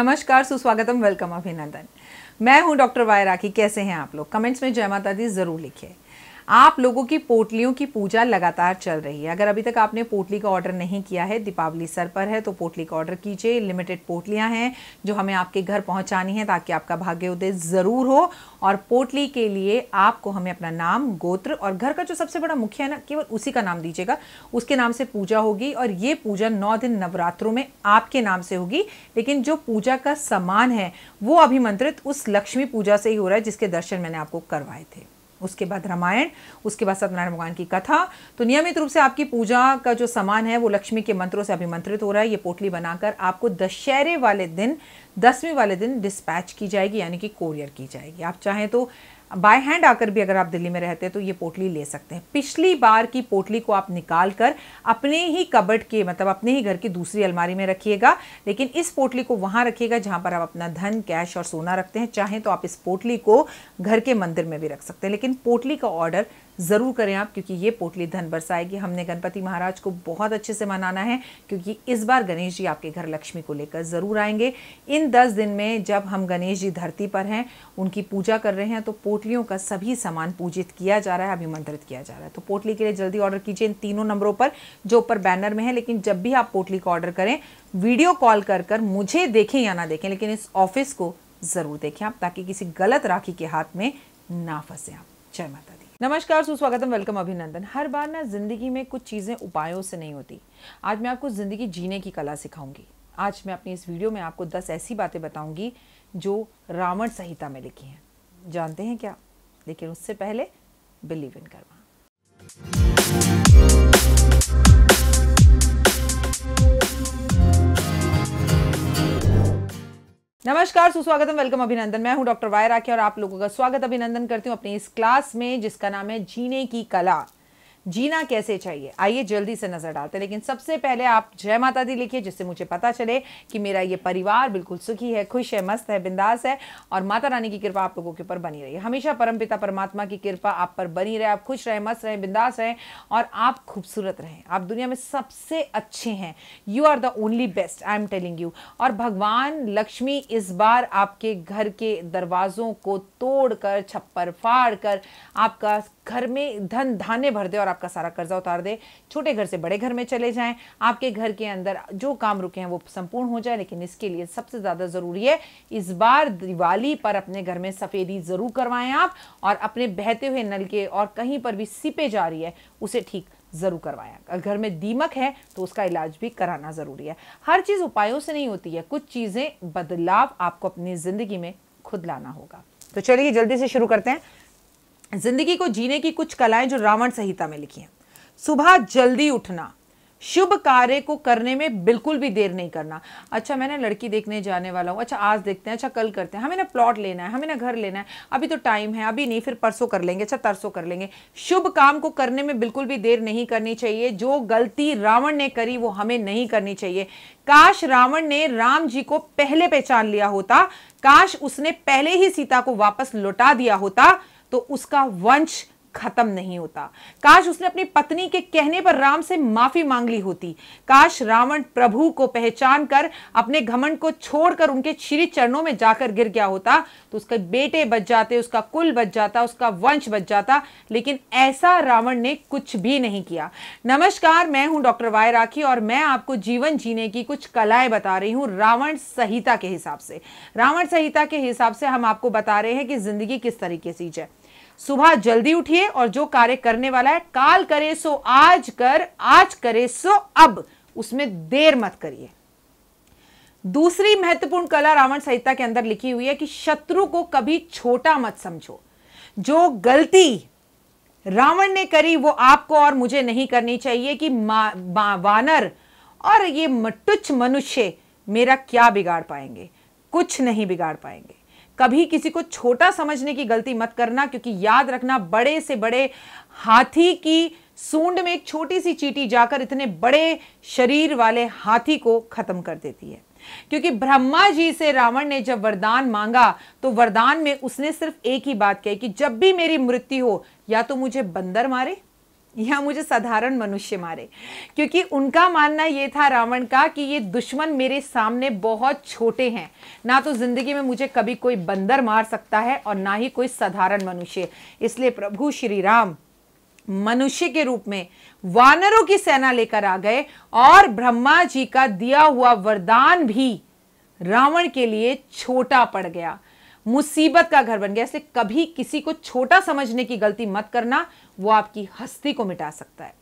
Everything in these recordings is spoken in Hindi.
नमस्कार सुस्वागतम वेलकम अभिनंदन मैं हूं डॉक्टर राखी कैसे हैं आप लोग कमेंट्स में जय माता दी ज़रूर लिखिए आप लोगों की पोटलियों की पूजा लगातार चल रही है अगर अभी तक आपने पोटली का ऑर्डर नहीं किया है दीपावली सर पर है तो पोटली का ऑर्डर कीजिए लिमिटेड पोटलियां हैं जो हमें आपके घर पहुंचानी है ताकि आपका भाग्य उदय ज़रूर हो और पोटली के लिए आपको हमें अपना नाम गोत्र और घर का जो सबसे बड़ा मुखिया है ना केवल उसी का नाम दीजिएगा उसके नाम से पूजा होगी और ये पूजा नौ दिन नवरात्रों में आपके नाम से होगी लेकिन जो पूजा का सामान है वो अभिमंत्रित उस लक्ष्मी पूजा से ही हो रहा है जिसके दर्शन मैंने आपको करवाए थे उसके बाद रामायण उसके बाद सत्यनारायण भगवान की कथा तो नियमित रूप से आपकी पूजा का जो सामान है वो लक्ष्मी के मंत्रों से अभिमंत्रित हो रहा है ये पोटली बनाकर आपको दशहरे वाले दिन दसवीं वाले दिन डिस्पैच की जाएगी यानी कि कोरियर की जाएगी आप चाहें तो बाय हैंड आकर भी अगर आप दिल्ली में रहते हैं तो ये पोटली ले सकते हैं पिछली बार की पोटली को आप निकाल कर अपने ही कबट के मतलब अपने ही घर की दूसरी अलमारी में रखिएगा लेकिन इस पोटली को वहाँ रखिएगा जहाँ पर आप अपना धन कैश और सोना रखते हैं चाहें तो आप इस पोटली को घर के मंदिर में भी रख सकते हैं लेकिन पोटली का ऑर्डर ज़रूर करें आप क्योंकि ये पोटली धन बरसाएगी हमने गणपति महाराज को बहुत अच्छे से मनाना है क्योंकि इस बार गणेश जी आपके घर लक्ष्मी को लेकर ज़रूर आएंगे इन दस दिन में जब हम गणेश जी धरती पर हैं उनकी पूजा कर रहे हैं तो पोटलियों का सभी सामान पूजित किया जा रहा है अभिमंत्रित किया जा रहा है तो पोटली के लिए जल्दी ऑर्डर कीजिए इन तीनों नंबरों पर जो ऊपर बैनर में है लेकिन जब भी आप पोटली का ऑर्डर करें वीडियो कॉल कर कर मुझे देखें या ना देखें लेकिन इस ऑफिस को ज़रूर देखें आप ताकि किसी गलत राखी के हाथ में ना फंसे आप जय माता नमस्कार सुस्वागतम वेलकम अभिनंदन हर बार ना जिंदगी में कुछ चीज़ें उपायों से नहीं होती आज मैं आपको ज़िंदगी जीने की कला सिखाऊंगी आज मैं अपनी इस वीडियो में आपको दस ऐसी बातें बताऊंगी जो रावण संहिता में लिखी हैं जानते हैं क्या लेकिन उससे पहले बिलीव इन करवा नमस्कार सुस्वागतम वेलकम अभिनंदन मैं हूं डॉक्टर वायरा के और आप लोगों का स्वागत अभिनंदन करती हूं अपनी इस क्लास में जिसका नाम है जीने की कला जीना कैसे चाहिए आइए जल्दी से नज़र डालते हैं लेकिन सबसे पहले आप जय माता दी लिखिए जिससे मुझे पता चले कि मेरा ये परिवार बिल्कुल सुखी है खुश है मस्त है बिंदास है और माता रानी की कृपा आप लोगों के ऊपर बनी रही है हमेशा परम पिता परमात्मा की कृपा आप पर बनी रहे आप खुश रहें मस्त रहें बिंदास रहें और आप खूबसूरत रहें आप दुनिया में सबसे अच्छे हैं you are the only best I am telling you और भगवान लक्ष्मी इस बार आपके घर के दरवाज़ों को तोड़कर छप्पर फाड़ कर आपका घर में धन धान्य भर दे और आपका सारा कर्जा उतार दे छोटे घर से बड़े घर में चले जाएं आपके घर के अंदर जो काम रुके हैं वो संपूर्ण हो जाए लेकिन इसके लिए सबसे ज़्यादा ज़रूरी है इस बार दिवाली पर अपने घर में सफ़ेदी ज़रूर करवाएं आप और अपने बहते हुए नल के और कहीं पर भी सिपे जा रही है उसे ठीक ज़रूर करवाएं अगर घर में दीमक है तो उसका इलाज भी कराना ज़रूरी है हर चीज़ उपायों से नहीं होती है कुछ चीज़ें बदलाव आपको अपनी ज़िंदगी में खुद लाना होगा तो चलिए जल्दी से शुरू करते हैं जिंदगी को जीने की कुछ कलाएं जो रावण संहिता में लिखी हैं सुबह जल्दी उठना शुभ कार्य को करने में बिल्कुल भी देर नहीं करना अच्छा मैंने लड़की देखने जाने वाला हूँ अच्छा आज देखते हैं अच्छा कल करते हैं हमें ना प्लॉट लेना है हमें ना घर लेना है अभी तो टाइम है अभी नहीं फिर परसों कर लेंगे अच्छा तरसों कर लेंगे शुभ काम को करने में बिल्कुल भी देर नहीं करनी चाहिए जो गलती रावण ने करी वो हमें नहीं करनी चाहिए काश रावण ने राम जी को पहले पहचान लिया होता काश उसने पहले ही सीता को वापस लौटा दिया होता तो उसका वंश खत्म नहीं होता काश उसने अपनी पत्नी के कहने पर राम से माफी मांग ली होती काश रावण प्रभु को पहचान कर अपने घमंड को छोड़कर उनके श्री चरणों में जाकर गिर गया होता तो उसके बेटे बच जाते उसका कुल बच जाता उसका वंश बच जाता लेकिन ऐसा रावण ने कुछ भी नहीं किया नमस्कार मैं हूं डॉक्टर वाय राखी और मैं आपको जीवन जीने की कुछ कलाएं बता रही हूं रावण संहिता के हिसाब से रावण संहिता के हिसाब से हम आपको बता रहे हैं कि जिंदगी किस तरीके से जाए सुबह जल्दी उठिए और जो कार्य करने वाला है काल करे सो आज कर आज करे सो अब उसमें देर मत करिए दूसरी महत्वपूर्ण कला रावण संहिता के अंदर लिखी हुई है कि शत्रु को कभी छोटा मत समझो जो गलती रावण ने करी वो आपको और मुझे नहीं करनी चाहिए कि मा, मा, वानर और ये मटुच्छ मनुष्य मेरा क्या बिगाड़ पाएंगे कुछ नहीं बिगाड़ पाएंगे कभी किसी को छोटा समझने की गलती मत करना क्योंकि याद रखना बड़े से बड़े हाथी की सूंड में एक छोटी सी चीटी जाकर इतने बड़े शरीर वाले हाथी को खत्म कर देती है क्योंकि ब्रह्मा जी से रावण ने जब वरदान मांगा तो वरदान में उसने सिर्फ एक ही बात कही कि जब भी मेरी मृत्यु हो या तो मुझे बंदर मारे या मुझे साधारण मनुष्य मारे क्योंकि उनका मानना ये था रावण का कि ये दुश्मन मेरे सामने बहुत छोटे हैं ना तो ज़िंदगी में मुझे कभी कोई बंदर मार सकता है और ना ही कोई साधारण मनुष्य इसलिए प्रभु श्री राम मनुष्य के रूप में वानरों की सेना लेकर आ गए और ब्रह्मा जी का दिया हुआ वरदान भी रावण के लिए छोटा पड़ गया मुसीबत का घर बन गया इसलिए कभी किसी को छोटा समझने की गलती मत करना वो आपकी हस्ती को मिटा सकता है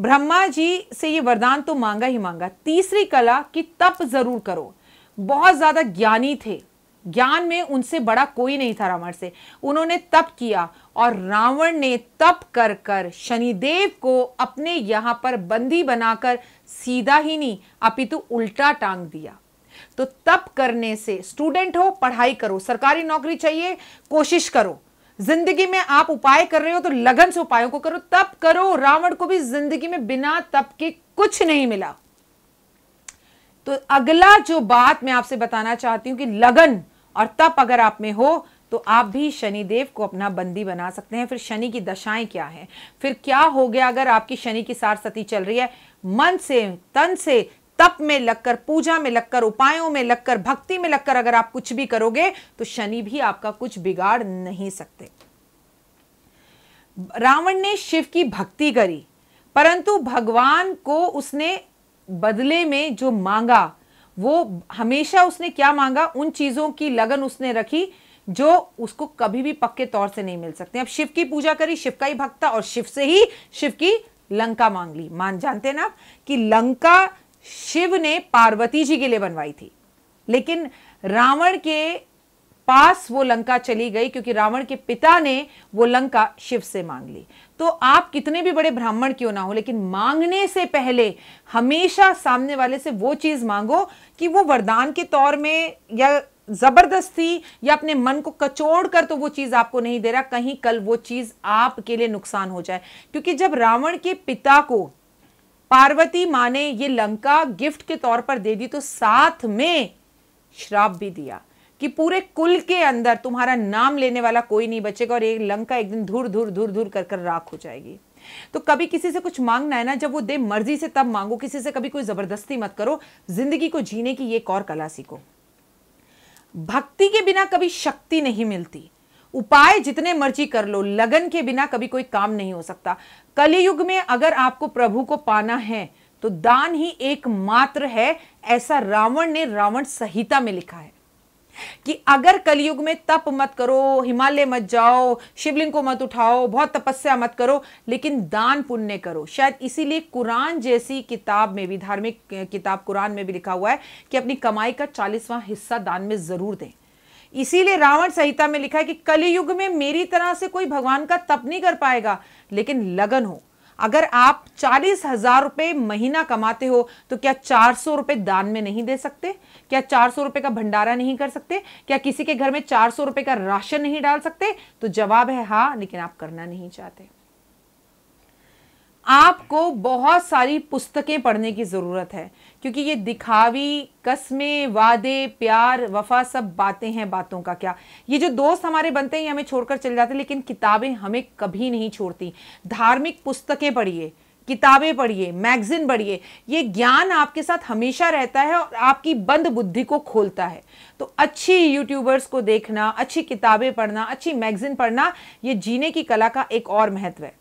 ब्रह्मा जी से ये वरदान तो मांगा ही मांगा तीसरी कला कि तप जरूर करो बहुत ज़्यादा ज्ञानी थे ज्ञान में उनसे बड़ा कोई नहीं था रावण से उन्होंने तप किया और रावण ने तप कर कर शनिदेव को अपने यहां पर बंदी बनाकर सीधा ही नहीं अपितु उल्टा टांग दिया तो तप करने से स्टूडेंट हो पढ़ाई करो सरकारी नौकरी चाहिए कोशिश करो जिंदगी में आप उपाय कर रहे हो तो लगन से उपायों को करो तप करो रावण को भी जिंदगी में बिना तप के कुछ नहीं मिला तो अगला जो बात मैं आपसे बताना चाहती हूं कि लगन और तप अगर आप में हो तो आप भी शनिदेव को अपना बंदी बना सकते हैं फिर शनि की दशाएं क्या हैं फिर क्या हो गया अगर आपकी शनि की सार सती चल रही है मन से तन से तप में लगकर पूजा में लगकर उपायों में लगकर भक्ति में लगकर अगर आप कुछ भी करोगे तो शनि भी आपका कुछ बिगाड़ नहीं सकते रावण ने शिव की भक्ति करी परंतु भगवान को उसने बदले में जो मांगा वो हमेशा उसने क्या मांगा उन चीज़ों की लगन उसने रखी जो उसको कभी भी पक्के तौर से नहीं मिल सकते अब शिव की पूजा करी शिव का ही भक्त था और शिव से ही शिव की लंका मांग ली मान जानते ना कि लंका शिव ने पार्वती जी के लिए बनवाई थी लेकिन रावण के पास वो लंका चली गई क्योंकि रावण के पिता ने वो लंका शिव से मांग ली तो आप कितने भी बड़े ब्राह्मण क्यों ना हो लेकिन मांगने से पहले हमेशा सामने वाले से वो चीज़ मांगो कि वो वरदान के तौर में या ज़बरदस्ती या अपने मन को कचोड़ कर तो वो चीज़ आपको नहीं दे रहा कहीं कल वो चीज़ आपके लिए नुकसान हो जाए क्योंकि जब रावण के पिता को पार्वती माँ ने ये लंका गिफ्ट के तौर पर दे दी तो साथ में श्राप भी दिया कि पूरे कुल के अंदर तुम्हारा नाम लेने वाला कोई नहीं बचेगा और ये लंका एक दिन धूर धूर धूर धूर कर कर राख हो जाएगी तो कभी किसी से कुछ मांगना है ना जब वो दे मर्जी से तब मांगो किसी से कभी कोई जबरदस्ती मत करो जिंदगी को जीने की एक और कला सीखो भक्ति के बिना कभी शक्ति नहीं मिलती उपाय जितने मर्जी कर लो लगन के बिना कभी कोई काम नहीं हो सकता कलयुग में अगर आपको प्रभु को पाना है तो दान ही एकमात्र है ऐसा रावण ने रावण संहिता में लिखा है कि अगर कलयुग में तप मत करो हिमालय मत जाओ शिवलिंग को मत उठाओ बहुत तपस्या मत करो लेकिन दान पुण्य करो शायद इसीलिए कुरान जैसी किताब में भी धार्मिक किताब कुरान में भी लिखा हुआ है कि अपनी कमाई का चालीसवां हिस्सा दान में जरूर दें इसीलिए रावण संहिता में लिखा है कि कलयुग में मेरी तरह से कोई भगवान का तप नहीं कर पाएगा लेकिन लगन हो अगर आप चालीस हजार रुपये महीना कमाते हो तो क्या चार सौ रुपये दान में नहीं दे सकते क्या चार सौ रुपये का भंडारा नहीं कर सकते क्या किसी के घर में चार सौ रुपये का राशन नहीं डाल सकते तो जवाब है हाँ लेकिन आप करना नहीं चाहते आपको बहुत सारी पुस्तकें पढ़ने की ज़रूरत है क्योंकि ये दिखावी कस्में वादे प्यार वफा सब बातें हैं बातों का क्या ये जो दोस्त हमारे बनते हैं ये हमें छोड़कर चले जाते हैं लेकिन किताबें हमें कभी नहीं छोड़ती धार्मिक पुस्तकें पढ़िए किताबें पढ़िए मैगजीन पढ़िए ये ज्ञान आपके साथ हमेशा रहता है और आपकी बंद बुद्धि को खोलता है तो अच्छी यूट्यूबर्स को देखना अच्छी किताबें पढ़ना अच्छी मैगजीन पढ़ना ये जीने की कला का एक और महत्व है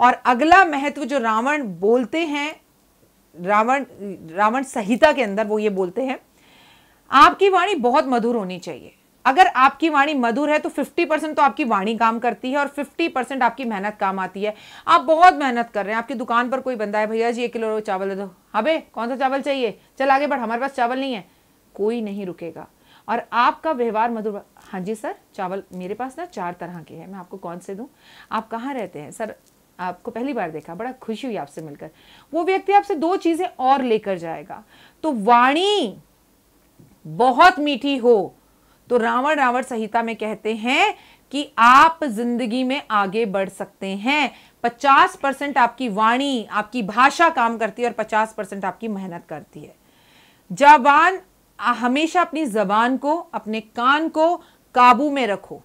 और अगला महत्व जो रावण बोलते हैं रावण रावण संहिता के अंदर वो ये बोलते हैं आपकी वाणी बहुत मधुर होनी चाहिए अगर आपकी वाणी मधुर है तो 50 परसेंट तो आपकी वाणी काम करती है और 50 परसेंट आपकी मेहनत काम आती है आप बहुत मेहनत कर रहे हैं आपकी दुकान पर कोई बंदा है भैया जी एक किलो चावल दे दो अबे कौन सा चावल चाहिए चल आगे बढ़ हमारे पास चावल नहीं है कोई नहीं रुकेगा और आपका व्यवहार मधुर हाँ जी सर चावल मेरे पास ना चार तरह के हैं मैं आपको कौन से दूँ आप कहाँ रहते हैं सर आपको पहली बार देखा बड़ा खुशी हुई आपसे मिलकर वो व्यक्ति आपसे दो चीजें और लेकर जाएगा तो वाणी बहुत मीठी हो तो रावण रावण संहिता में कहते हैं कि आप जिंदगी में आगे बढ़ सकते हैं 50 परसेंट आपकी वाणी आपकी भाषा काम करती है और 50 परसेंट आपकी मेहनत करती है जबान हमेशा अपनी जबान को अपने कान को काबू में रखो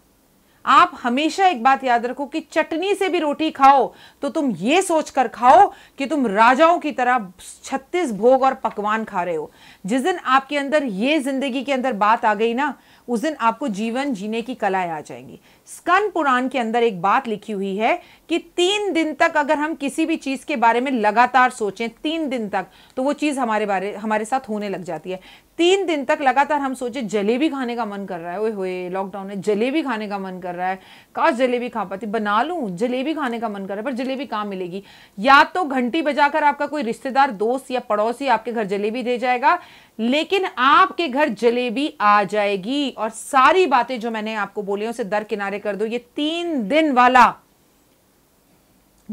आप हमेशा एक बात याद रखो कि चटनी से भी रोटी खाओ तो तुम ये सोचकर खाओ कि तुम राजाओं की तरह छत्तीस भोग और पकवान खा रहे हो जिस दिन आपके अंदर ये जिंदगी के अंदर बात आ गई ना उस दिन आपको जीवन जीने की कलाएं आ जाएंगी स्कन पुराण के अंदर एक बात लिखी हुई है कि तीन दिन तक अगर हम किसी भी चीज़ के बारे में लगातार सोचें तीन दिन तक तो वो चीज़ हमारे बारे हमारे साथ होने लग जाती है तीन दिन तक लगातार हम सोचे जलेबी खाने का मन कर रहा है ओए होए लॉकडाउन में जलेबी खाने का मन कर रहा है काश जलेबी खा पाती बना लूँ जलेबी खाने का मन कर रहा है पर जलेबी कहाँ मिलेगी या तो घंटी बजाकर आपका कोई रिश्तेदार दोस्त या पड़ोसी आपके घर जलेबी दे जाएगा लेकिन आपके घर जलेबी आ जाएगी और सारी बातें जो मैंने आपको बोली उसे दर किनारे कर दो ये तीन दिन वाला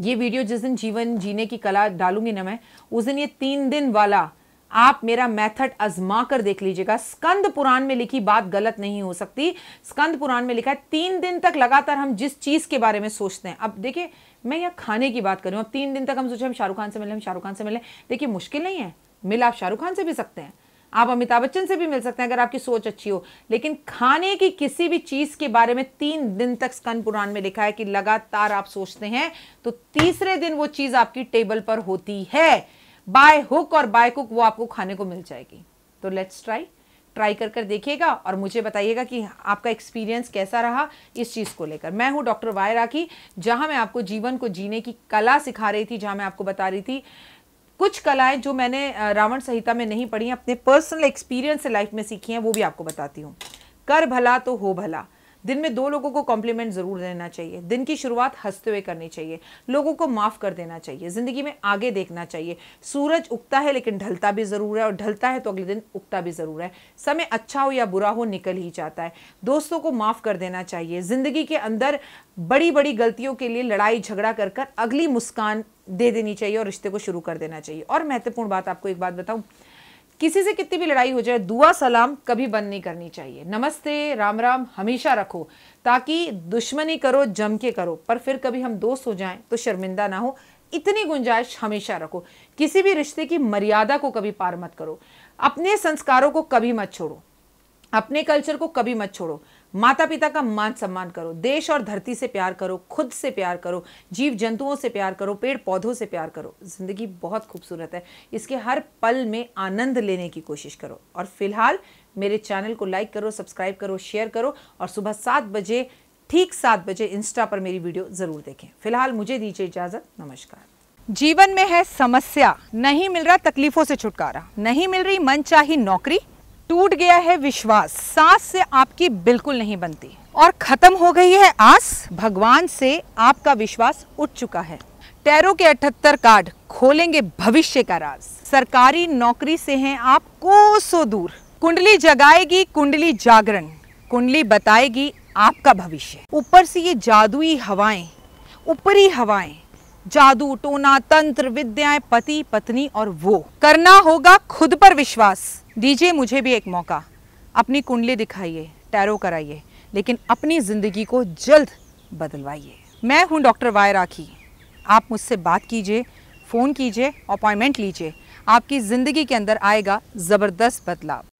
ये वीडियो जिस दिन जीवन जीने की कला डालूंगी ना मैं उस दिन ये तीन दिन वाला आप मेरा मेथड आजमा कर देख लीजिएगा स्कंद पुराण में लिखी बात गलत नहीं हो सकती स्कंद पुराण में लिखा है तीन दिन तक लगातार हम जिस चीज़ के बारे में सोचते हैं अब देखिए मैं यहाँ खाने की बात करूँ अब तीन दिन तक हम सोचे हम शाहरुख खान से मिले हम शाहरुख खान से मिले देखिए मुश्किल नहीं है मिला आप शाहरुख खान से भी सकते हैं आप अमिताभ बच्चन से भी मिल सकते हैं अगर आपकी सोच अच्छी हो लेकिन खाने की किसी भी चीज़ के बारे में तीन दिन तक स्कन पुराण में लिखा है कि लगातार आप सोचते हैं तो तीसरे दिन वो चीज़ आपकी टेबल पर होती है बाय हुक और बाय कुक वो आपको खाने को मिल जाएगी तो लेट्स ट्राई ट्राई कर कर देखिएगा और मुझे बताइएगा कि आपका एक्सपीरियंस कैसा रहा इस चीज़ को लेकर मैं हूँ डॉक्टर वाय राखी जहाँ मैं आपको जीवन को जीने की कला सिखा रही थी जहाँ मैं आपको बता रही थी कुछ कलाएं जो मैंने रावण संहिता में नहीं पढ़ी अपने पर्सनल एक्सपीरियंस से लाइफ में सीखी हैं वो भी आपको बताती हूँ कर भला तो हो भला दिन में दो लोगों को कॉम्प्लीमेंट ज़रूर देना चाहिए दिन की शुरुआत हंसते हुए करनी चाहिए लोगों को माफ़ कर देना चाहिए ज़िंदगी में आगे देखना चाहिए सूरज उगता है लेकिन ढलता भी ज़रूर है और ढलता है तो अगले दिन उगता भी ज़रूर है समय अच्छा हो या बुरा हो निकल ही जाता है दोस्तों को माफ़ कर देना चाहिए ज़िंदगी के अंदर बड़ी बड़ी गलतियों के लिए लड़ाई झगड़ा कर कर अगली मुस्कान दे देनी चाहिए और रिश्ते को शुरू कर देना चाहिए और महत्वपूर्ण बात आपको एक बात बताऊँ किसी से कितनी भी लड़ाई हो जाए दुआ सलाम कभी बंद नहीं करनी चाहिए नमस्ते राम राम हमेशा रखो ताकि दुश्मनी करो जम के करो पर फिर कभी हम दोस्त हो जाएं तो शर्मिंदा ना हो इतनी गुंजाइश हमेशा रखो किसी भी रिश्ते की मर्यादा को कभी पार मत करो अपने संस्कारों को कभी मत छोड़ो अपने कल्चर को कभी मत छोड़ो माता पिता का मान सम्मान करो देश और धरती से प्यार करो खुद से प्यार करो जीव जंतुओं से प्यार करो पेड़ पौधों से प्यार करो जिंदगी बहुत खूबसूरत है इसके हर पल में आनंद लेने की कोशिश करो और फिलहाल मेरे चैनल को लाइक करो सब्सक्राइब करो शेयर करो और सुबह सात बजे ठीक सात बजे इंस्टा पर मेरी वीडियो ज़रूर देखें फिलहाल मुझे दीजिए इजाज़त नमस्कार जीवन में है समस्या नहीं मिल रहा तकलीफों से छुटकारा नहीं मिल रही चाहिए नौकरी टूट गया है विश्वास सास से आपकी बिल्कुल नहीं बनती और खत्म हो गई है आस भगवान से आपका विश्वास उठ चुका है टैरो के अठहत्तर कार्ड खोलेंगे भविष्य का राज सरकारी नौकरी से हैं आप कोसो दूर कुंडली जगाएगी कुंडली जागरण कुंडली बताएगी आपका भविष्य ऊपर से ये जादुई हवाएं ऊपरी हवाएं जादू टोना तंत्र विद्याएं पति पत्नी और वो करना होगा खुद पर विश्वास दीजिए मुझे भी एक मौका अपनी कुंडली दिखाइए टैरो कराइए लेकिन अपनी ज़िंदगी को जल्द बदलवाइए मैं हूँ डॉक्टर वाय राखी आप मुझसे बात कीजिए फ़ोन कीजिए अपॉइंटमेंट लीजिए आपकी ज़िंदगी के अंदर आएगा ज़बरदस्त बदलाव